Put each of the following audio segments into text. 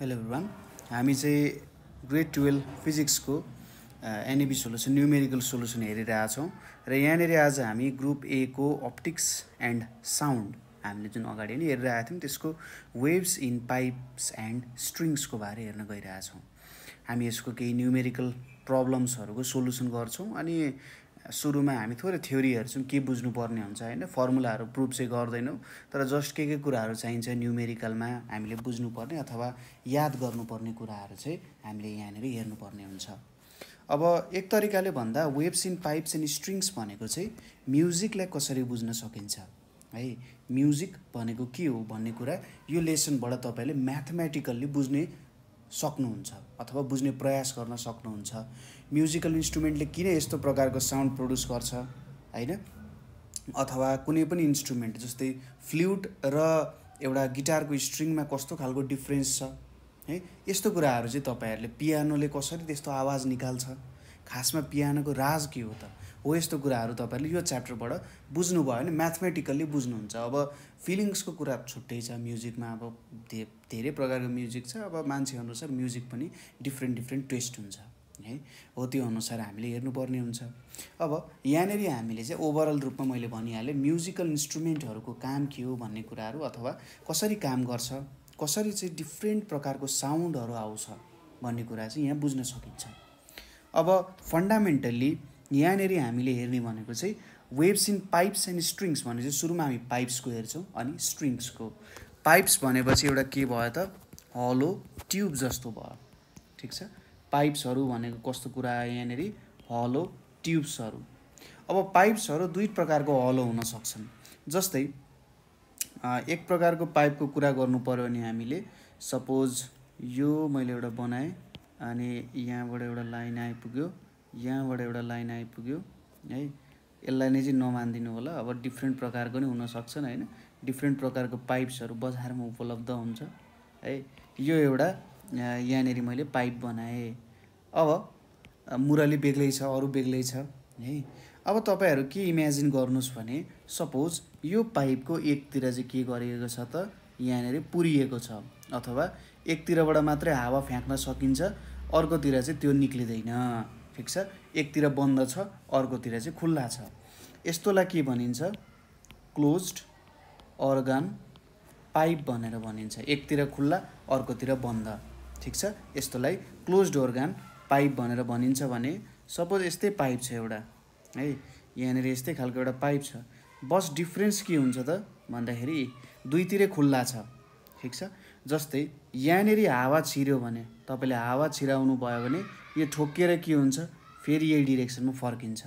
hello everyone हामी चाहिँ grade twelve फिजिक्सको एनएबी सोल्युसन न्युमेरिकल सोल्युसन हेरिरहेछौँ र यहाँनिर आज हामी ग्रुप ए को अप्टिक्स एन्ड साउन्ड हामीले जुन अगाडि नै हेरिरहेको थियौँ त्यसको वेभ्स इन पाइप्स एन्ड स्ट्रिङ्सको बारे हेर्न गइरहेछौँ हामी यसको केही न्युमेरिकल प्रब्लम्सहरूको सोल्युसन गर्छौँ अनि सुरुमा हामी थोरै थ्योरी हेर्छौँ के बुझ्नुपर्ने हुन्छ होइन फर्मुलाहरू प्रुभ चाहिँ गर्दैनौँ तर जस्ट के के कुराहरू चाहिन्छ न्युमेरिकलमा हामीले बुझ्नुपर्ने अथवा याद गर्नुपर्ने कुराहरू चाहिँ हामीले यहाँनिर हेर्नुपर्ने हुन्छ अब एक तरिकाले भन्दा waves in pipes and strings भनेको चाहिँ म्युजिकलाई कसरी बुझ्न सकिन्छ है म्युजिक भनेको के हो भन्ने कुरा यो लेसनबाट तपाईँले म्याथमेटिकल्ली बुझ्ने सक्नुहुन्छ अथवा बुझ्ने प्रयास गर्न सक्नुहुन्छ म्युजिकल इन्स्ट्रुमेन्टले किन यस्तो प्रकारको साउन्ड प्रड्युस गर्छ होइन अथवा कुनै पनि इन्स्ट्रुमेन्ट जस्तै फ्लुट र एउटा गिटारको स्ट्रिङमा कस्तो खालको डिफ्रेन्स छ है यस्तो कुराहरू चाहिँ तपाईँहरूले पियानोले कसरी त्यस्तो आवाज निकाल्छ खासमा पियानोको राज के हो त हो यस्तो कुराहरू तपाईँहरूले यो च्याप्टरबाट बुझ्नुभयो भने म्याथमेटिकल्ली बुझ्नुहुन्छ अब फिलिङ्सको कुरा छुट्टै छ म्युजिकमा अब धे धेरै प्रकारको म्युजिक छ अब मान्छे अनुसार म्युजिक पनि डिफ्रेन्ट डिफ्रेन्ट टेस्ट हुन्छ है हो त्यो अनुसार हामीले हेर्नुपर्ने हुन्छ अब यहाँनिर हामीले चाहिँ ओभरअल रूपमा मैले भनिहालेँ म्युजिकल इन्स्ट्रुमेन्टहरूको काम के हो भन्ने कुराहरू अथवा कसरी काम गर्छ कसरी चाहिँ डिफ्रेन्ट प्रकारको साउन्डहरू आउँछ भन्ने कुरा चाहिँ यहाँ बुझ्न सकिन्छ अब फन्डामेन्टल्ली यहाँनिर हामीले हेर्ने भनेको चाहिँ waves in pipes and strings भने चाहिँ सुरुमा हामी पाइप्सको हेर्छौँ अनि स्ट्रिङ्सको पाइप्स भनेपछि एउटा के भयो त हलो ट्युब जस्तो भयो ठिक छ पाइप्सहरू भनेको कस्तो कुरा आयो यहाँनिर हलो ट्युब्सहरू अब पाइप्सहरू दुई प्रकारको हलो हुन सक्छन् जस्तै एक प्रकारको पाइपको कुरा गर्नु पऱ्यो भने हामीले सपोज यो मैले एउटा बनाएँ अनि यहाँबाट एउटा लाइन आइपुग्यो यहाँबाट एउटा लाइन आइपुग्यो है यसलाई नै चाहिँ नमानिदिनु होला अब डिफ्रेन्ट प्रकारको नै हुनसक्छन् होइन डिफ्रेन्ट प्रकारको पाइप्सहरू बजारमा उपलब्ध हुन्छ है यो एउटा यहाँनिर मैले पाइप बनाएँ अब मुराली बेग्लै छ अरू बेग्लै छ है अब तपाईँहरू के इमेजिन गर्नुहोस् भने सपोज यो पाइपको एकतिर चाहिँ के गरिएको छ त यहाँनिर पुरिएको छ अथवा एकतिरबाट मात्रै हावा फ्याँक्न सकिन्छ अर्कोतिर चाहिँ त्यो निक्लिँदैन ठिक छ एकतिर बन्द छ अर्कोतिर चाहिँ खुल्ला छ यस्तोलाई के भनिन्छ क्लोज्ड अर्गान पाइप भनेर भनिन्छ एकतिर खुल्ला अर्कोतिर बन्द ठिक छ यस्तोलाई क्लोज्ड अर्गान पाइप भनेर भनिन्छ भने सपोज यस्तै पाइप छ एउटा है यहाँनिर यस्तै खालको एउटा पाइप छ बस डिफ्रेन्स के हुन्छ त भन्दाखेरि दुईतिरै खुल्ला छ ठिक छ जस्तै यहाँनिर हावा छिर्यो भने तपाईँले हावा छिराउनु भयो भने यो ठोकिएर के हुन्छ फेरि यही डिरेक्सनमा फर्किन्छ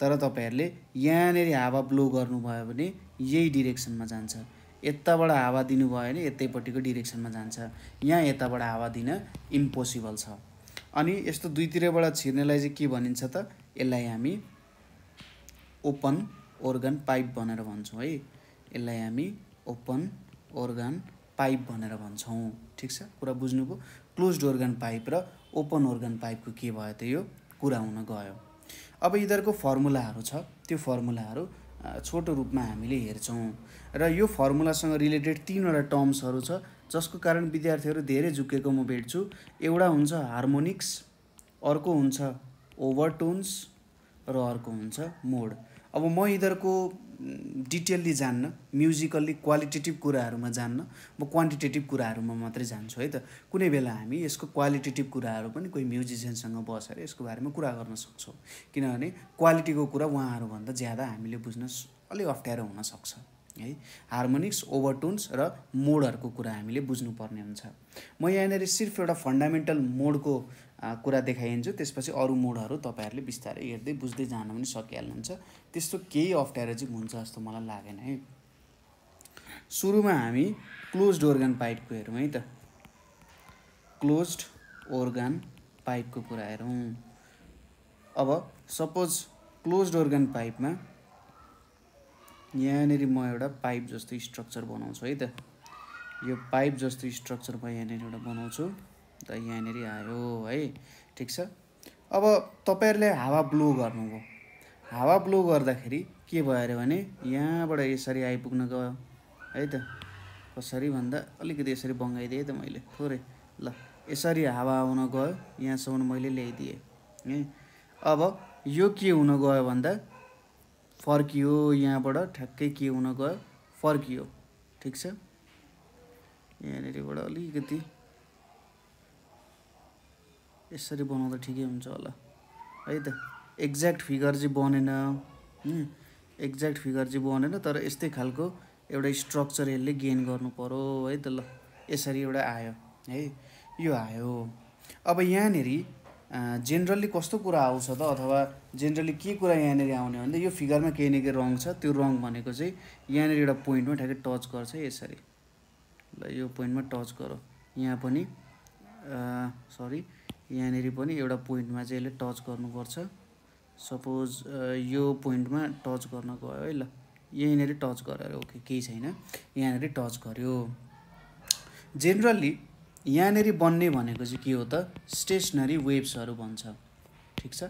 तर तपाईँहरूले यहाँनिर हावा ब्लो गर्नुभयो भने यही डिरेक्सनमा जान्छ यताबाट हावा दिनुभयो भने यतैपट्टिको डिरेक्सनमा जान्छ यहाँ यताबाट हावा दिन इम्पोसिबल छ अनि यस्तो दुईतिरबाट छिर्नेलाई चाहिँ के भनिन्छ त यसलाई हामी ओपन ओर्गन पाइप भनेर भन्छौँ है यसलाई हामी ओपन ओर्गन पाइप भनेर भन्छौँ ठिक छ कुरा बुझ्नुभयो क्लोज ओर्गन पाइप र ओपन अर्गन पाइपको के भयो त यो कुरा हुन गयो अब यिनीहरूको फर्मुलाहरू छ त्यो फर्मुलाहरू छोटो रूपमा हामीले हेर्छौँ र यो फर्मुलासँग रिलेटेड तिनवटा टर्म्सहरू छ जसको कारण विद्यार्थीहरू धेरै झुकेको म भेट्छु एउटा हुन्छ हार्मोनिक्स अर्को हुन्छ ओभरटोन्स र अर्को हुन्छ मोड अब म यिनीहरूको डिटेलली जान्न म्युजिकल्ली क्वालिटेटिभ कुराहरूमा जान्न म क्वान्टिटेटिभ कुराहरूमा मात्रै जान्छु है त कुनै बेला हामी यसको क्वालिटेटिभ कुराहरू पनि कोही म्युजिसियनसँग बसेर यसको बारेमा कुरा गर्न सक्छौँ किनभने क्वालिटीको कुरा उहाँहरूभन्दा ज्यादा हामीले बुझ्न अलिक अप्ठ्यारो हुनसक्छ है हार्मोनिक्स ओभरटोन्स र मोडहरूको कुरा हामीले बुझ्नुपर्ने हुन्छ म यहाँनिर सिर्फ एउटा फन्डामेन्टल मोडको कुरा देखाइदिन्छु त्यसपछि अरू मोडहरू तपाईँहरूले बिस्तारै हेर्दै बुझ्दै जान पनि सकिहाल्नुहुन्छ त्यस्तो केही अप्ठ्यारो चाहिँ हुन्छ जस्तो मलाई लागेन है सुरुमा हामी क्लोज ओर्गन पाइपको हेरौँ है त क्लोज ओर्गन पाइपको कुरा हेरौँ अब सपोज क्लोज ओर्गन पाइपमा यहाँनिर म एउटा पाइप जस्तो स्ट्रक्चर बनाउँछु है त यो पाइप जस्तो स्ट्रक्चर म यहाँनिर एउटा बनाउँछु त यहाँनिर आयो है ठिक छ अब तपाईँहरूले हावा ब्लो गर्नुभयो हावा ब्लो गर्दाखेरि के भयो अरे भने यहाँबाट यसरी आइपुग्न गयो है त कसरी भन्दा अलिकति यसरी बङ्गाइदिएँ त मैले थोरै ल यसरी हावा आउन गयो यहाँसम्म मैले ल्याइदिएँ है अब यो के हुन गयो भन्दा फर्कियो यहाँबाट ठ्याक्कै के हुन गयो फर्कियो ठिक छ यहाँनिरबाट अलिकति यसरी बनाउँदा ठिकै हुन्छ होला है त एक्ज्याक्ट फिगर चाहिँ बनेन एक्ज्याक्ट फिगर चाहिँ बनेन तर यस्तै खालको एउटा स्ट्रक्चर यसले गेन गर्नु पऱ्यो है त ल यसरी एउटा आयो है यो आयो अब यहाँनिर जेनरली कस्तो कुरा आउँछ त अथवा जेनरली के कुरा यहाँनिर आउने हो भने यो फिगरमा केही न केही रङ छ त्यो रङ भनेको चाहिँ यहाँनिर एउटा पोइन्टमा ठ्याक्कै टच गर्छ यसरी ल यो पोइन्टमा टच गर यहाँ पनि सरी यहाँनिर पनि एउटा पोइन्टमा चाहिँ यसले टच गर्नुपर्छ सपोज यो पोइन्टमा टच गर्न गयो है ल यहीँनिर टच गरेर ओके केही छैन यहाँनिर टच गर्यो जेनरली यहाँनिर बन्ने भनेको चाहिँ के हो त स्टेसनरी वेब्सहरू भन्छ ठिक छ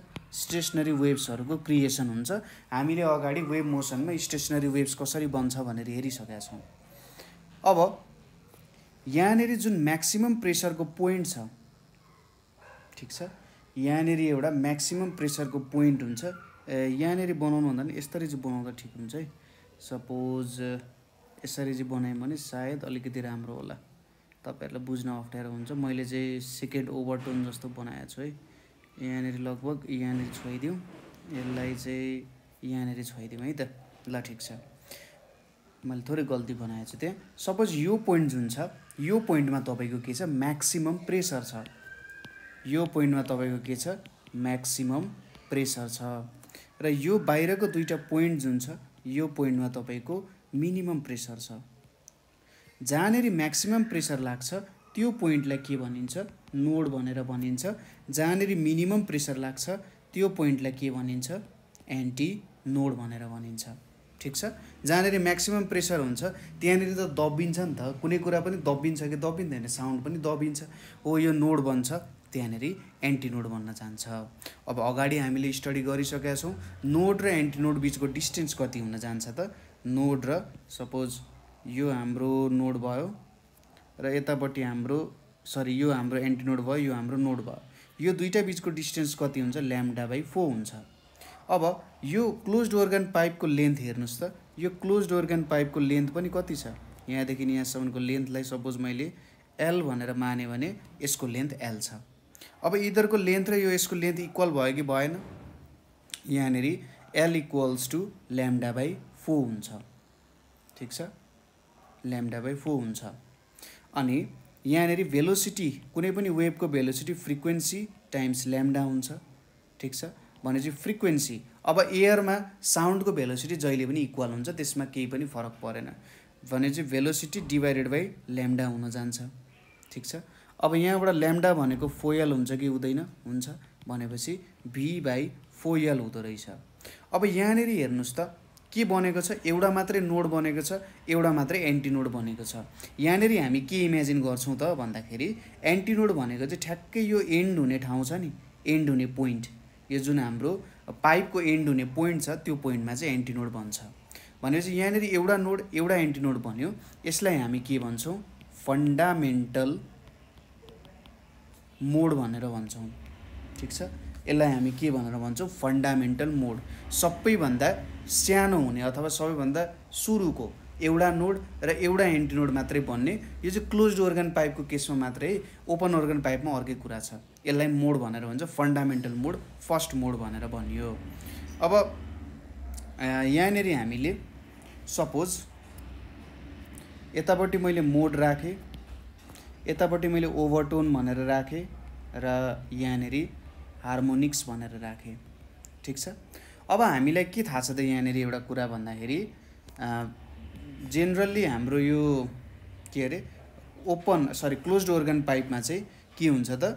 स्टेसनरी वेब्सहरूको क्रिएसन हुन्छ हामीले अगाडि वेब मोसनमा स्टेसनरी वेब्स कसरी बन्छ भनेर हेरिसकेका छौँ अब यहाँनिर जुन म्याक्सिमम् प्रेसरको पोइन्ट छ ठिक छ यहाँनिर एउटा म्याक्सिमम प्रेसरको पोइन्ट हुन्छ यहाँनिर बनाउनु भन्दा पनि यसरी चाहिँ बनाउँदा ठिक हुन्छ है सपोज यसरी चाहिँ बनायौँ भने सायद अलिकति राम्रो होला तपाईँहरूलाई बुझ्न अप्ठ्यारो हुन्छ मैले चाहिँ सेकेन्ड ओभरटोन जस्तो बनाएको छु है यहाँनिर लगभग यहाँनिर छोइदिउँ यसलाई चाहिँ यहाँनिर छोइदिउँ है त ल ठिक छ मैले थोरै गल्ती बनाएको छु त्यहाँ सपोज यो पोइन्ट जुन छ यो पोइन्टमा तपाईँको के छ म्याक्सिमम प्रेसर छ यो पोइन्टमा तपाईँको के छ म्याक्सिमम प्रेसर छ र यो बाहिरको दुईवटा पोइन्ट जुन छ यो पोइन्टमा तपाईँको मिनिमम प्रेसर छ जहाँनिर म्याक्सिमम प्रेसर लाग्छ त्यो पोइन्टलाई के भनिन्छ नोड भनेर भनिन्छ जहाँनिर मिनिमम प्रेसर लाग्छ त्यो पोइन्टलाई के भनिन्छ एन्टी नोड भनेर भनिन्छ ठिक छ जहाँनिर म्याक्सिमम प्रेसर हुन्छ त्यहाँनिर त दबिन्छ नि त कुनै कुरा पनि दबिन्छ कि दबिँदैन साउन्ड पनि दबिन्छ हो यो नोड बन्छ त्यहाँनिर एन्टिनोड भन्न जान्छ अब अगाडि हामीले स्टडी गरिसकेका छौँ नोड र एन्टिनोड बिचको डिस्टेन्स कति हुन जान्छ त नोड र सपोज यो हाम्रो नोड भयो र यतापट्टि हाम्रो सरी यो हाम्रो एन्टिनोड भयो यो हाम्रो नोड भयो यो दुइटा बिचको डिस्टेन्स कति हुन्छ ल्याम्डा बाई फोर हुन्छ अब यो क्लोज्ड अर्गन पाइपको लेन्थ हेर्नुहोस् त यो क्लोज अर्गन पाइपको लेन्थ पनि कति छ यहाँदेखि यहाँसम्मको लेन्थलाई सपोज मैले एल भनेर माने भने यसको लेन्थ एल छ अब इधरको लेन्थ र यो यसको लेन्थ इक्वल भयो कि भएन यहाँनिर L equals to lambda by four हुन्छ ठिक छ ल्याम्डा बाई फो हुन्छ अनि यहाँनिर भेलोसिटी कुनै पनि वेभको भेलोसिटी फ्रिक्वेन्सी टाइम्स ल्याम्डा हुन्छ ठिक छ भनेपछि फ्रिक्वेन्सी अब एयरमा साउन्डको भेलोसिटी जहिले पनि इक्वल हुन्छ त्यसमा केही पनि फरक परेन भनेपछि चाहिँ भेलोसिटी डिभाइडेड बाई ल्याम्डा हुन जान्छ ठिक छ अब यहाँबाट ल्याम्डा भनेको फोयल हुन्छ कि हुँदैन हुन्छ भनेपछि भी बाई फोयल हुँदो रहेछ अब यहाँनिर हेर्नुहोस् त के बनेको छ एउटा मात्रै नोड बनेको छ एउटा मात्रै एन्टिनोड बनेको छ यहाँनिर हामी के इमेजिन गर्छौँ त भन्दाखेरि एन्टिनोड भनेको चाहिँ ठ्याक्कै यो एन्ड हुने ठाउँ छ नि एन्ड हुने पोइन्ट यो जुन हाम्रो पाइपको एन्ड हुने पोइन्ट छ त्यो पोइन्टमा चाहिँ एन्टिनोड बन्छ भनेपछि यहाँनिर एउटा नोड एउटा एन्टिनोड भन्यो यसलाई हामी के भन्छौँ फन्डामेन्टल मोड भनेर भन्छौँ ठिक छ यसलाई हामी के भनेर भन्छौँ फन्डामेन्टल मोड सबैभन्दा सानो हुने अथवा सबैभन्दा सुरुको एउटा नोड र एउटा एन्टी नोड मात्रै बन्ने यो चाहिँ क्लोज अर्गन पाइपको केसमा मात्रै ओपन अर्गन पाइपमा अर्कै कुरा छ यसलाई मोड भनेर भन्छ फन्डामेन्टल मोड फर्स्ट मोड भनेर भनियो अब यहाँनिर हामीले सपोज यतापट्टि मैले मोड राखेँ यतापट्टि मैले ओभरटोन भनेर राखेँ र यहाँनिर हार्मोनिक्स भनेर राखेँ ठिक छ अब हामीलाई के थाहा छ त यहाँनिर एउटा कुरा भन्दाखेरि जेनरल्ली हाम्रो यो के अरे ओपन सरी क्लोज ओर्गन पाइपमा चाहिँ के हुन्छ त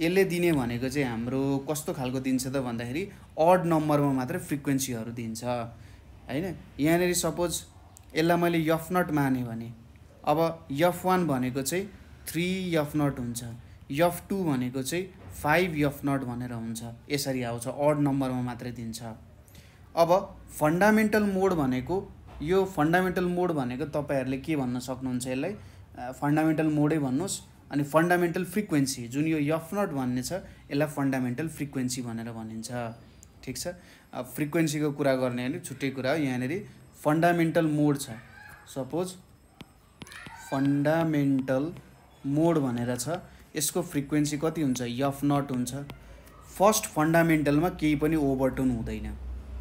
यसले दिने भनेको चाहिँ हाम्रो कस्तो खालको दिन्छ त भन्दाखेरि अड नम्बरमा मात्र फ्रिक्वेन्सीहरू दिन्छ होइन यहाँनिर सपोज यसलाई मैले यफनट माने भने अब यफ वान भनेको चाहिँ थ्री यफ नट हुन्छ यफ टू भनेको चाहिँ फाइभ यफ नट भनेर हुन्छ यसरी आउँछ अड नम्बरमा मात्रै दिन्छ अब फन्डामेन्टल मोड भनेको यो फन्डामेन्टल मोड भनेको तपाईँहरूले के भन्न सक्नुहुन्छ यसलाई फन्डामेन्टल मोडै भन्नुहोस् अनि फन्डामेन्टल फ्रिक्वेन्सी जुन यो यफ नट भन्ने छ यसलाई फन्डामेन्टल फ्रिक्वेन्सी भनेर भनिन्छ ठिक छ फ्रिक्वेन्सीको कुरा गर्ने भने छुट्टै कुरा हो यहाँनिर फन्डामेन्टल मोड छ सपोज फन्डामेन्टल मोड भनेर छ यसको फ्रिक्वेन्सी कति हुन्छ यफ नट हुन्छ फर्स्ट फन्डामेन्टलमा केही पनि ओभरटोन हुँदैन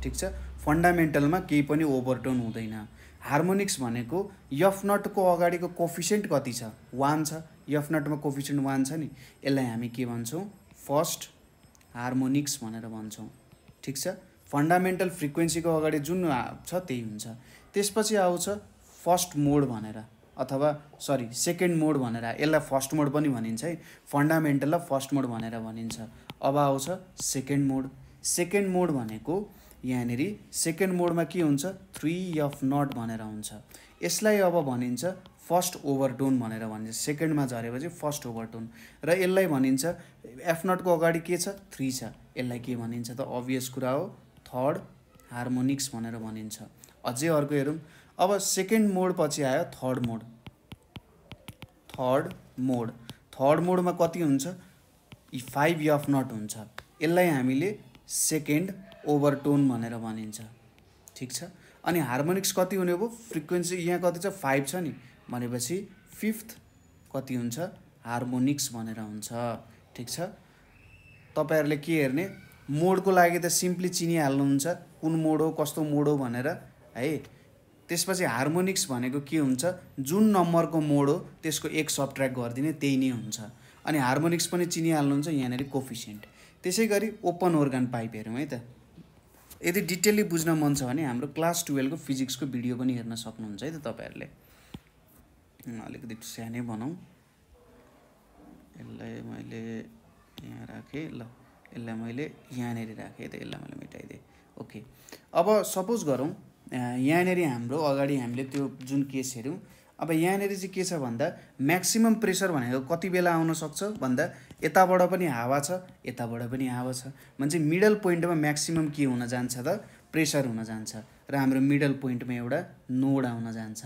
ठिक छ फन्डामेन्टलमा केही पनि ओभरटोन हुँदैन हार्मोनिक्स भनेको यफ नटको अगाडिको कोफिसियन्ट कति छ वान छ यफ नटमा कोफिसियन्ट वान छ नि यसलाई हामी के भन्छौँ फर्स्ट हार्मोनिक्स भनेर भन्छौँ ठिक छ फन्डामेन्टल फ्रिक्वेन्सीको अगाडि जुन छ त्यही हुन्छ त्यसपछि आउँछ फर्स्ट मोड भनेर अथवा सरी सेकेन्ड मोड भनेर यसलाई फर्स्ट मोड पनि भनिन्छ है फन्डामेन्टललाई फर्स्ट मोड भनेर भनिन्छ अब आउँछ सेकेन्ड मोड सेकेन्ड मोड भनेको यहाँनिर सेकेन्ड मोडमा के हुन्छ थ्री अफ नट भनेर हुन्छ यसलाई अब भनिन्छ फर्स्ट ओभरटोन भनेर भनिन्छ सेकेन्डमा झरेपछि फर्स्ट ओभरटोन र यसलाई भनिन्छ एफ नटको अगाडि के छ थ्री छ यसलाई के भनिन्छ त अभियस कुरा हो थर्ड हार्मोनिक्स भनेर भनिन्छ अझै अर्को हेरौँ अब सेकेन्ड मोड पछि आयो third mode third mode third मोडमा कति हुन्छ इ फाइभ अफ नट हुन्छ यसलाई हामीले सेकेन्ड ओभरटोन भनेर भनिन्छ ठिक छ अनि हार्मोनिक्स कति हुने भयो फ्रिक्वेन्सी यहाँ कति छ फाइभ छ नि भनेपछि फिफ्थ कति हुन्छ हार्मोनिक्स भनेर हुन्छ ठिक छ तपाईँहरूले के हेर्ने मोडको लागि त सिम्पली चिनिहाल्नुहुन्छ कुन मोड हो कस्तो मोड हो भनेर है त्यसपछि हार्मोनिक्स भनेको के हुन्छ जुन नम्बरको मोड हो त्यसको एक ट्र्याक गरिदिने त्यही नै हुन्छ अनि हार्मोनिक्स पनि चिनिहाल्नुहुन्छ यहाँनिर कोफिसियन्ट त्यसै गरी ओपन अर्गान पाइप हेरौँ है त यदि डिटेलली बुझ्न मन छ भने हाम्रो क्लास टुवेल्भको फिजिक्सको भिडियो पनि हेर्न सक्नुहुन्छ है त तपाईँहरूले अलिकति सानै भनौँ यसलाई मैले यहाँ राखेँ ल यसलाई मैले यहाँनिर राखेँ त यसलाई मैले मेटाइदिएँ ओके अब सपोज गरौँ यहाँनिर हाम्रो अगाडि हामीले त्यो जुन केस हेऱ्यौँ अब यहाँनिर चाहिँ के छ भन्दा म्याक्सिमम् प्रेसर भनेको कति बेला आउनसक्छ भन्दा यताबाट पनि हावा छ यताबाट पनि हावा छ मान्छे मिडल पोइन्टमा म्याक्सिमम् के हुन जान्छ त प्रेसर हुन जान्छ र हाम्रो मिडल पोइन्टमा एउटा नोड आउन जान्छ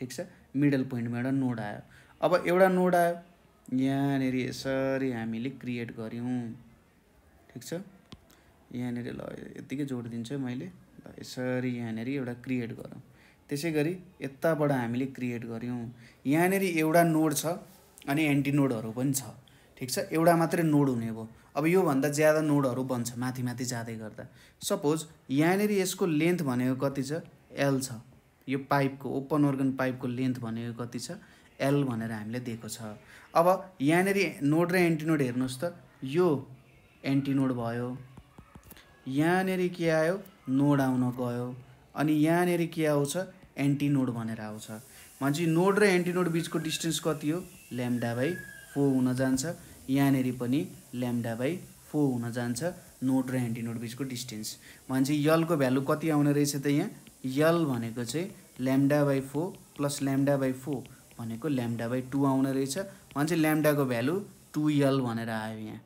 ठिक छ मिडल पोइन्टमा एउटा नोड आयो अब एउटा नोड आयो यहाँनिर यसरी हामीले क्रिएट गऱ्यौँ ठिक छ यहाँनिर ल यत्तिकै जोड दिन्छु मैले त यसरी यहाँनिर एउटा क्रिएट गरौँ त्यसै गरी यताबाट हामीले क्रिएट गऱ्यौँ यहाँनिर एउटा नोड छ अनि एन्टिनोडहरू पनि छ ठिक छ एउटा मात्रै नोड हुने भयो अब योभन्दा ज्यादा नोडहरू बन्छ माथि माथि जाँदै गर्दा सपोज यहाँनिर यसको लेन्थ भनेको कति छ एल छ यो पाइपको ओपन अर्गन पाइपको लेन्थ भनेको कति छ एल भनेर हामीले दिएको छ अब यहाँनिर नोड र एन्टिनोड हेर्नुहोस् त यो एन्टिनोड भयो यहाँनिर के आयो नोड आउन गयो अनि यहाँनिर के आउँछ एन्टिनोड भनेर आउँछ मान्छे नोड र एन्टिनोड बिचको डिस्टेन्स कति हो ल्याम्डा बाई फोर हुन जान्छ यहाँनिर पनि ल्याम्डा बाई फोर हुन जान्छ नोड र एन्टिनोड बिचको डिस्टेन्स मान्छे यलको भ्यालु कति आउने रहेछ त यहाँ यल भनेको चाहिँ lambda by four plus lambda by four भनेको ल्याम्डा बाई टू आउने रहेछ मान्छे ल्याम्डाको भ्यालु टु यल भनेर आयो यहाँ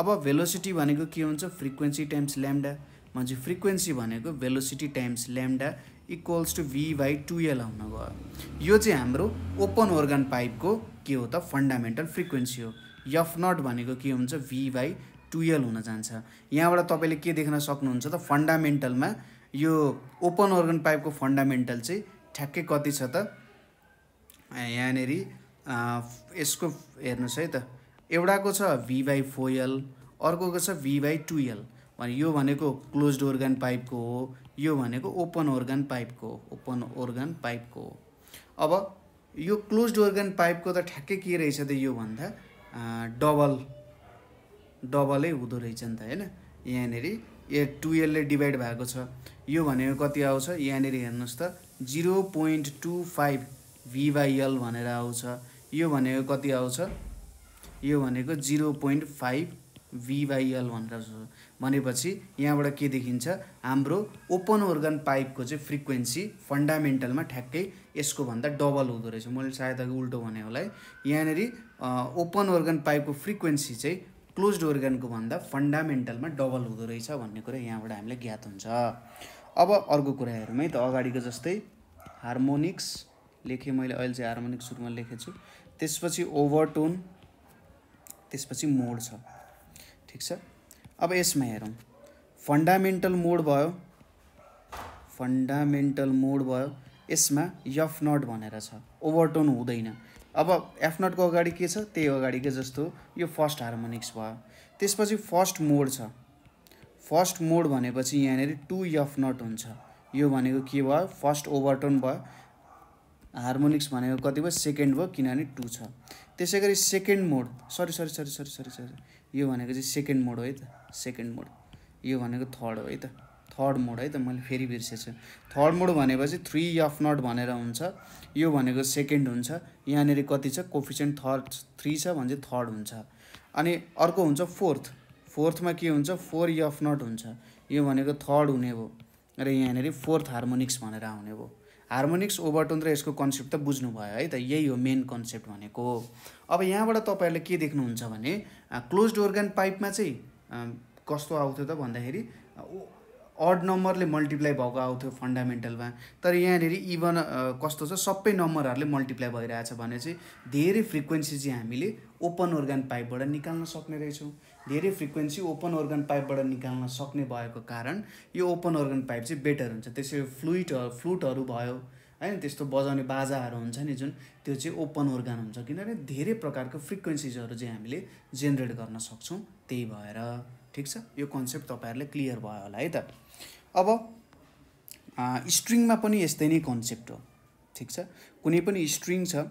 अब भेलोसिटी भनेको के हुन्छ फ्रिक्वेन्सी टाइम्स ल्याम्डा मा चाहिँ फ्रिक्वेन्सी भनेको velocity times lambda equals to V by two L हुन गयो यो चाहिँ हाम्रो ओपन अर्गन पाइपको के हो त फन्डामेन्टल फ्रिक्वेन्सी हो यफ नट भनेको के हुन्छ भी बाई हुन जान्छ यहाँबाट तपाईँले के देख्न सक्नुहुन्छ त फन्डामेन्टलमा यो ओपन अर्गन पाइपको फन्डामेन्टल चाहिँ ठ्याक्कै कति छ त यहाँनेरि यसको हेर्नुहोस् है त एउटाको छ भी बाई फोयल अर्कोको छ भी बाई भने यो भनेको क्लोज्ड ओर्गन पाइपको हो यो भनेको ओपन ओर्गन पाइपको हो ओपन ओर्गन पाइपको हो अब यो क्लोज्ड ओर्गन पाइपको त ठ्याक्कै के रहेछ त यो भन्दा डबल डबलै हुँदो रहेछ नि त होइन यहाँनिर ए टुवेल्भले डिभाइड भएको छ यो भनेको कति आउँछ यहाँनिर हेर्नुहोस् त zero point two five V by L भनेर आउँछ यो भनेको कति आउँछ यो भनेको जिरो पोइन्ट फाइभ भिवाइएल भनेर आउँछ भनेपछि यहाँबाट के देखिन्छ हाम्रो ओपन ओर्गन पाइपको चाहिँ फ्रिक्वेन्सी फन्डामेन्टलमा ठ्याक्कै यसको भन्दा डबल हुँदो रहेछ मैले सायद अघि उल्टो भने होला है यहाँनिर ओपन ओर्गन पाइपको फ्रिक्वेन्सी चाहिँ क्लोज ओर्गनको भन्दा फन्डामेन्टलमा डबल हुँदो रहेछ भन्ने कुरा यहाँबाट हामीलाई ज्ञात हुन्छ अब अर्को कुरा हेरौँ है त अगाडिको जस्तै हार्मोनिक्स लेखेँ मैले अहिले चाहिँ हार्मोनिक्स सुरुमा लेखेछु त्यसपछि ओभरटोन त्यसपछि मोड छ ठिक छ अब यसमा हेरौँ फन्डामेन्टल मोड भयो फन्डामेन्टल मोड भयो यसमा यफ नट भनेर छ ओभरटोन हुँदैन अब एफ नटको अगाडि के छ त्यही अगाडिकै जस्तो यो फर्स्ट हार्मोनिक्स भयो त्यसपछि फर्स्ट मोड छ फर्स्ट मोड भनेपछि यहाँनिर टु यफ नट हुन्छ यो भनेको के भयो फर्स्ट ओभरटोन भयो हार्मोनिक्स भनेको कति भयो सेकेन्ड भयो किनभने टु छ त्यसै गरी second mode sorry sorry sorry sorry sorry sorry यो भनेको चाहिँ सेकेन्ड मोड हो है त सेकेन्ड मोड यो भनेको थर्ड हो है त थर्ड मोड है त मैले फेरि बिर्सेछु थर्ड मोड भनेपछि थ्री अफ नट भनेर हुन्छ यो भनेको सेकेन्ड हुन्छ यहाँनिर कति छ कोफिसियन्ट थर्ड थ्री छ भने चाहिँ थर्ड हुन्छ अनि अर्को हुन्छ फोर्थ फोर्थमा के हुन्छ फोर अफ नट हुन्छ यो भनेको थर्ड हुने भयो र यहाँनिर फोर्थ हार्मोनिक्स भनेर आउने भयो हार्मोनिक्स ओभरटोन र यसको कन्सेप्ट त बुझ्नुभयो है त यही हो मेन कन्सेप्ट भनेको अब यहाँबाट तपाईँहरूले के देख्नुहुन्छ भने क्लोज्ड अर्ग्यान पाइपमा चाहिँ कस्तो आउँथ्यो त भन्दाखेरि अड नम्बरले मल्टिप्लाई भएको आउँथ्यो फन्डामेन्टलमा तर यहाँनिर इभन कस्तो छ सबै नम्बरहरूले मल्टिप्लाई भइरहेछ भने चाहिँ धेरै फ्रिक्वेन्सी चाहिँ हामीले ओपन अर्गान पाइपबाट निकाल्न सक्ने रहेछौँ धेरै फ्रिक्वेन्सी ओपन अर्गान पाइपबाट निकाल्न सक्ने भएको कारण यो ओपन अर्गान पाइप चाहिँ बेटर हुन्छ त्यसै फ्लुइट फ्लुटहरू भयो होइन त्यस्तो बजाउने बाजाहरू हुन्छ नि जुन त्यो चाहिँ ओपन अर्गान हुन्छ किनभने धेरै प्रकारको फ्रिक्वेन्सिजहरू चाहिँ हामीले जेनेरेट गर्न सक्छौँ त्यही भएर ठिक छ यो कन्सेप्ट तपाईँहरूले क्लियर भयो होला है त अब स्ट्रिङमा पनि यस्तै नै कन्सेप्ट हो ठिक छ कुनै पनि स्ट्रिङ छ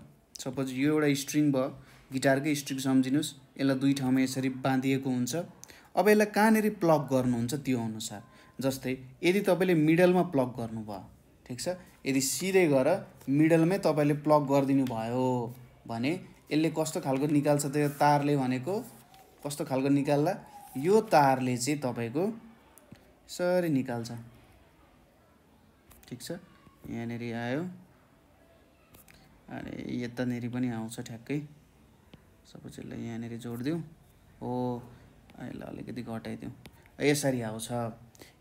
सपोज यो एउटा स्ट्रिङ भयो गिटारकै स्ट्रिङ सम्झिनुहोस् यसलाई दुई ठाउँमा यसरी बाँधिएको हुन्छ अब यसलाई कहाँनिर प्लग गर्नुहुन्छ त्यो अनुसार जस्तै यदि तपाईँले मिडलमा प्लग गर्नुभयो ठिक छ यदि सिधै गएर मिडलमै तपाईँले प्लग गरिदिनु भयो भने यसले कस्तो खालको निकाल्छ त्यो तारले भनेको कस्तो खालको निकाल्ला यो तारले चाहिँ तपाईँको यसरी निकाल्छ ठिक छ यहाँनिर आयो अनि यतानिर पनि आउँछ ठ्याक्कै सबै चिजलाई यहाँनिर जोडिदिउँ हो यसलाई अलिकति घटाइदिउँ यसरी आउँछ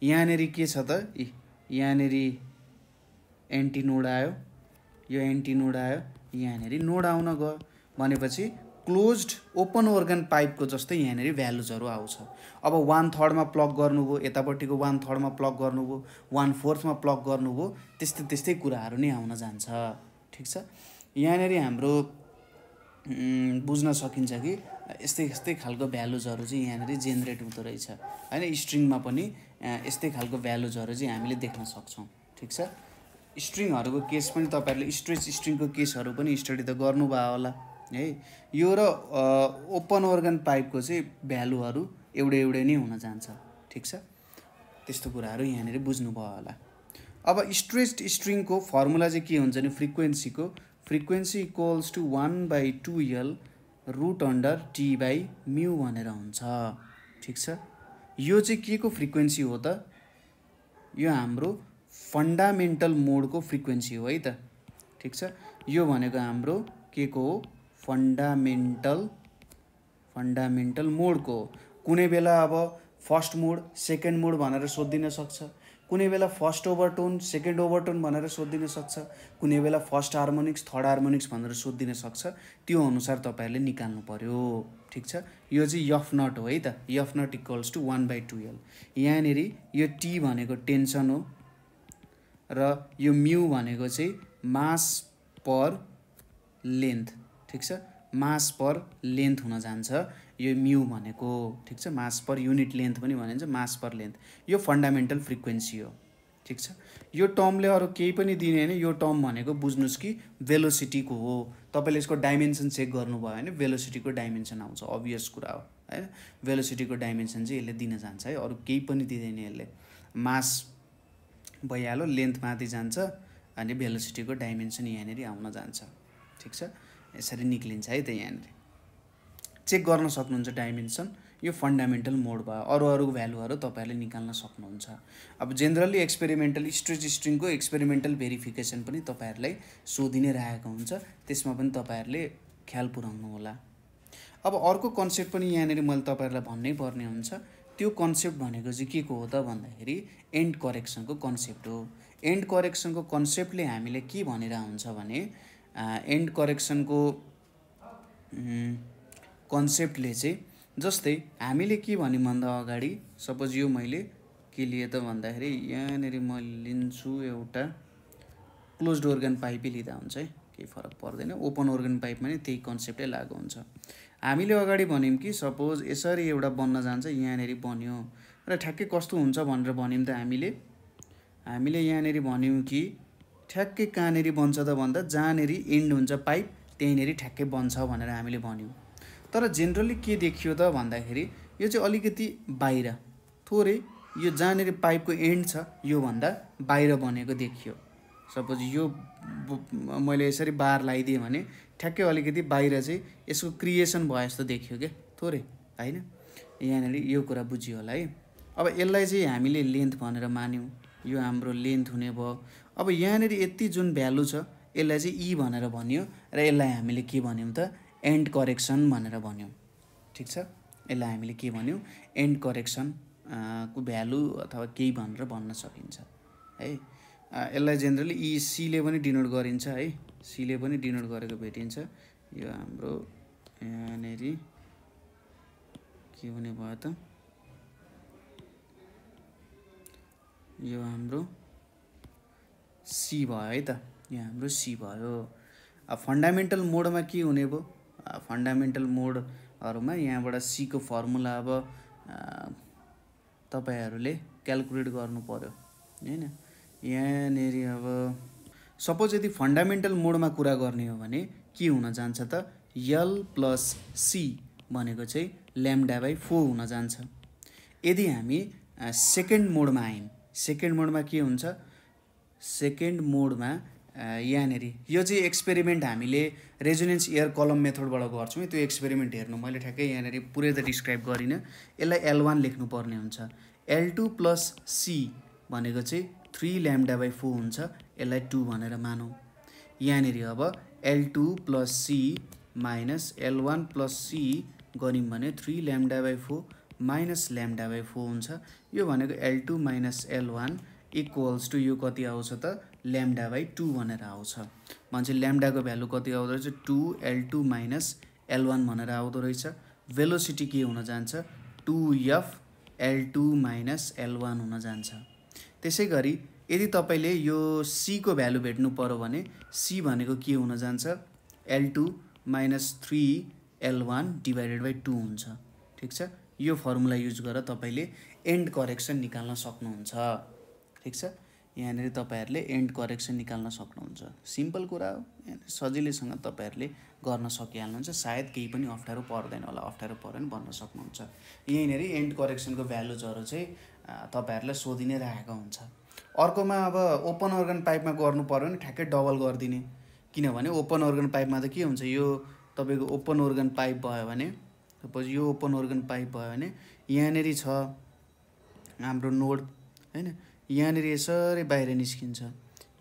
यहाँनिर के छ त यहाँनिर एन्टी नोड आयो यो एन्टी नोड आयो यहाँनिर नोड आउन गयो भनेपछि क्लोज्ड ओपन ओर्गन पाइपको जस्तै यहाँनिर भ्यालुजहरू आउँछ अब वान थर्डमा प्लग गर्नुभयो यतापट्टिको वान थर्डमा प्लग गर्नुभयो वान फोर्थमा प्लग गर्नुभयो त्यस्तै त्यस्तै कुराहरू नै आउन जान्छ ठिक छ यहाँनिर हाम्रो बुझ्न सकिन्छ कि यस्तै यस्तै खालको भ्यालुजहरू चाहिँ यहाँनिर जेनेरेट हुँदो रहेछ होइन स्ट्रिङमा पनि यस्तै खालको भ्यालुजहरू चाहिँ हामीले देख्न सक्छौँ ठिक छ स्ट्रिङहरूको केस पनि तपाईँहरूले स्ट्रेच स्ट्रिङको केसहरू पनि स्टडी त गर्नुभयो होला है यो र ओपन अर्गन पाइपको चाहिँ भ्यालुहरू एउटै एउटै नै हुन जान्छ ठिक छ त्यस्तो कुराहरू यहाँनिर बुझ्नुभयो होला अब स्ट्रेस्ड स्ट्रिङको फर्मुला चाहिँ के हुन्छ भने फ्रिक्वेन्सीको frequency equals to one by two L root under T by mu भनेर हुन्छ ठिक छ यो चाहिँ के को फ्रिक्वेन्सी हो त यो हाम्रो फन्डामेन्टल मोडको फ्रिक्वेन्सी हो है त ठिक छ यो भनेको हाम्रो के को हो फन्डामेन्टल फन्डामेन्टल मोडको हो कुनै बेला अब फर्स्ट मोड सेकेन्ड मोड भनेर सोधिदिन सक्छ कुनै बेला फर्स्ट ओभरटोन सेकेन्ड ओभरटोन भनेर सोधिदिन सक्छ कुनै बेला फर्स्ट हार्मोनिक्स थर्ड हार्मोनिक्स भनेर सोधिदिन सक्छ त्यो अनुसार तपाईँहरूले निकाल्नु पऱ्यो ठिक छ यो चाहिँ यफ नट हो है त F nought equals to one by twelve यहाँनिर यो टी भनेको टेन्सन हो र यो म्यु भनेको चाहिँ मास पर लेन्थ ठिक छ मास पर लेन्थ हुन जान्छ यो म्यु भनेको ठिक छ मास पर युनिट लेन्थ पनि भनिन्छ मास पर लेन्थ यो फन्डामेन्टल फ्रिक्वेन्सी हो ठिक छ यो टर्मले अरू केही पनि दिने होइन यो टर्म भनेको बुझ्नुहोस् कि भेलोसिटीको हो तपाईँले यसको डाइमेन्सन चेक गर्नुभयो भने भेलोसिटीको डाइमेन्सन आउँछ अभियस कुरा हो होइन भेलोसिटीको डाइमेन्सन चाहिँ यसले दिन जान्छ है अरू केही पनि दिँदैन यसले मास भइहाल्यो लेन्थ माथि जान्छ अनि भेलोसिटीको डाइमेन्सन यहाँनिर आउन जान्छ ठिक छ यसरी निक्लिन्छ है त यहाँनिर चेक गर्न सक्नुहुन्छ डाइमेन्सन यो फन्डामेन्टल मोड भयो अरू अरू भ्यालुहरू तपाईँहरूले निकाल्न सक्नुहुन्छ अब जेनरली एक्सपेरिमेन्टल स्ट्रेच स्ट्रिङको एक्सपेरिमेन्टल भेरिफिकेसन पनि तपाईँहरूलाई सोधि नै राखेको हुन्छ त्यसमा पनि तपाईँहरूले ख्याल होला अब अर्को कन्सेप्ट पनि यहाँनिर मैले तपाईँहरूलाई भन्नै पर्ने हुन्छ त्यो कन्सेप्ट भनेको चाहिँ के को हो त भन्दाखेरि एन्ड करेक्सनको कन्सेप्ट हो एन्ड करेक्सनको कन्सेप्टले हामीले के भनेर हुन्छ भने एन्ड करेक्सनको कन्सेप्टले चाहिँ जस्तै हामीले के भन्यौँ भन्दा अगाडि सपोज यो मैले के लिएँ त भन्दाखेरि यहाँनिर म लिन्छु एउटा क्लोज अर्गन पाइपै लिँदा हुन्छ है केही फरक पर्दैन ओपन अर्गन पाइपमा नै त्यही कन्सेप्टै लागु हुन्छ हामीले अगाडि भन्यौँ कि सपोज यसरी एउटा बन्न जान्छ यहाँनिर बन्यो र ठ्याक्कै कस्तो हुन्छ भनेर भन्यौँ त हामीले हामीले यहाँनिर भन्यौँ कि ठ्याक्कै कहाँनेरि बन्छ त भन्दा जहाँनेरि एन्ड हुन्छ पाइप त्यहीँनेरि ठ्याक्कै बन्छ भनेर हामीले भन्यौँ तर जेनरली के देखियो त भन्दाखेरि यो चाहिँ अलिकति बाहिर थोरै यो जहाँनेरि पाइपको एन्ड छ योभन्दा बाहिर बनेको देखियो सपोज यो मैले यसरी बार लगाइदिएँ भने ठ्याक्कै अलिकति बाहिर चाहिँ यसको क्रिएसन भयो जस्तो देखियो क्या थोरै होइन यहाँनिर यो कुरा बुझियो होला है अब यसलाई चाहिँ हामीले लेन्थ भनेर मान्यौँ यो हाम्रो लेन्थ हुने भयो अब यहाँनिर यति जुन भ्यालु छ यसलाई चाहिँ ई भनेर भन्यो र यसलाई हामीले के भन्यौँ त एन्ड करेक्सन भनेर भन्यौँ ठिक छ यसलाई हामीले के भन्यौँ एन्ड करेक्सन को भ्यालु अथवा केही भनेर भन्न सकिन्छ है यसलाई जेनरली ई सीले पनि डिनोट गरिन्छ है सीले पनि डिनोट गरेको भेटिन्छ यो हाम्रो यहाँनिर के हुने भयो त यो हाम्रो सी भयो है त यहाँ हाम्रो सी भयो अब फन्डामेन्टल मोडमा के हुने भयो फन्डामेन्टल मोडहरूमा यहाँबाट सीको फर्मुला अब तपाईँहरूले क्यालकुलेट गर्नु पऱ्यो होइन यहाँनिर अब सपोज यदि फन्डामेन्टल मोडमा कुरा गर्ने हो भने के हुन जान्छ त यल प्लस सी भनेको चाहिँ ल्याम्डा बाई फोर हुन जान्छ यदि हामी सेकेन्ड मोडमा आयौँ सेकेन्ड मोडमा के हुन्छ सेकेन्ड मोडमा यहाँनिर यो चाहिँ एक्सपेरिमेन्ट हामीले रेजुनेन्स एयर कलम मेथडबाट गर्छौँ त्यो एक्सपेरिमेन्ट हेर्नु मैले ठ्याक्कै यहाँनिर पुरै त डिस्क्राइब गरिनँ यसलाई एल वान लेख्नुपर्ने हुन्छ एल टू प्लस सी भनेको चाहिँ थ्री ल्याम्डा बाई फोर हुन्छ यसलाई टू भनेर मानौँ यहाँनिर अब L two plus C minus L one plus C गऱ्यौँ भने three lambda by four minus lambda by four हुन्छ यो भनेको L two minus L one equals to यो कति आउँछ त ल्याम्डा बाई टू भनेर आउँछ मान्छे ल्याम्डाको भ्यालु कति आउँदो रहेछ two L two minus L one भनेर आउँदो रहेछ भेलोसिटी के हुन जान्छ two F L two minus L one हुन जान्छ त्यसै गरी यदि तपाईँले यो सीको भ्यालु भेट्नु पऱ्यो भने सी भनेको के हुन जान्छ L two minus three L one divided by two हुन्छ ठिक छ यो फर्मुला युज गरेर तपाईँले एन्ड करेक्सन निकाल्न सक्नुहुन्छ ठिक छ यहाँनिर तपाईँहरूले एन्ड करेक्सन निकाल्न सक्नुहुन्छ सिम्पल कुरा हो यहाँ सजिलैसँग तपाईँहरूले गर्न सकिहाल्नुहुन्छ सायद केही पनि अप्ठ्यारो पर्दैन होला अप्ठ्यारो पऱ्यो भने भन्न सक्नुहुन्छ यहीँनिर एन्ड करेक्सनको भ्यालुजहरू चाहिँ तपाईँहरूलाई सोधि नै राखेको हुन्छ अर्कोमा अब ओपन अर्गन पाइपमा गर्नु पऱ्यो भने ठ्याक्कै डबल गरिदिने किनभने ओपन अर्गन पाइपमा त के हुन्छ यो तपाईँको ओपन अर्गन पाइप भयो भने सपोज यो ओपन अर्गन पाइप भयो भने यहाँनिर छ हाम्रो नोड होइन यहाँनिर यसरी बाहिर निस्किन्छ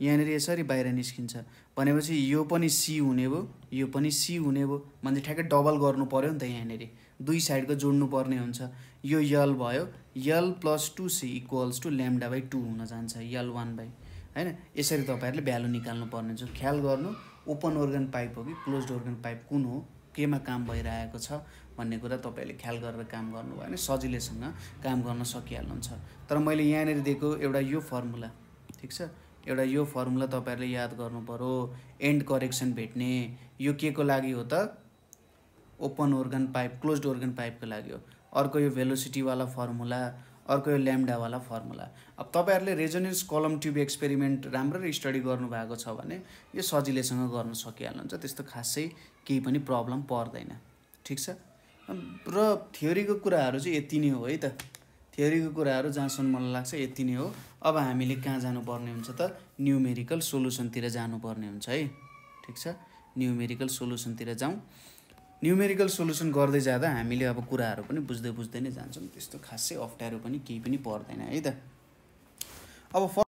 यहाँनिर यसरी बाहिर निस्किन्छ भनेपछि यो पनि सी हुने भयो यो पनि सी हुने भयो भने ठ्याक्कै डबल गर्नु पऱ्यो नि त यहाँनिर दुई साइडको जोड्नुपर्ने हुन्छ यो यल भयो L plus two C equals two lambda by two हुन जान्छ यल वान बाई होइन यसरी तपाईँहरूले भ्यालु निकाल्नु पर्ने हुन्छ ख्याल गर्नु ओपन ओर्गन पाइप हो कि क्लोज ओर्गन पाइप कुन हो केमा काम भइरहेको छ भन्ने कुरा तपाईँहरूले ख्याल गरेर काम गर्नुभयो भने सजिलैसँग काम गर्न सकिहाल्नुहुन्छ तर मैले यहाँनिर दिएको एउटा यो फर्मुला ठिक छ एउटा यो फर्मुला तपाईँहरूले याद गर्नु पऱ्यो एन्ड करेक्सन भेट्ने यो के को लागि हो त open organ pipe close organ पाइपको लागि हो अर्को यो भेलोसिटीवाला फर्मुला अर्को यो ल्याम्डावाला फर्मुला अब तपाईँहरूले रेजोनेन्स कलम ट्युब एक्सपेरिमेन्ट राम्ररी स्टडी गर्नुभएको छ भने यो सजिलैसँग गर्न सकिहाल्नुहुन्छ त्यस्तो खासै केही पनि प्रब्लम पर्दैन ठिक छ र थ्योरीको कुराहरू चाहिँ यति नै हो है त थ्योरीको कुराहरू जहाँसम्म मलाई लाग्छ यति नै हो अब हामीले कहाँ जानुपर्ने हुन्छ त न्युमेरिकल सोल्युसनतिर जानुपर्ने हुन्छ है ठिक छ न्युमेरिकल सोल्युसनतिर जाउँ न्युमेरिकल सोल्युसन गर्दै जाँदा हामीले अब कुराहरू पनि बुझ्दै बुझ्दै नै जान्छौँ त्यस्तो खासै अप्ठ्यारो पनि केही पनि पर्दैन है त अब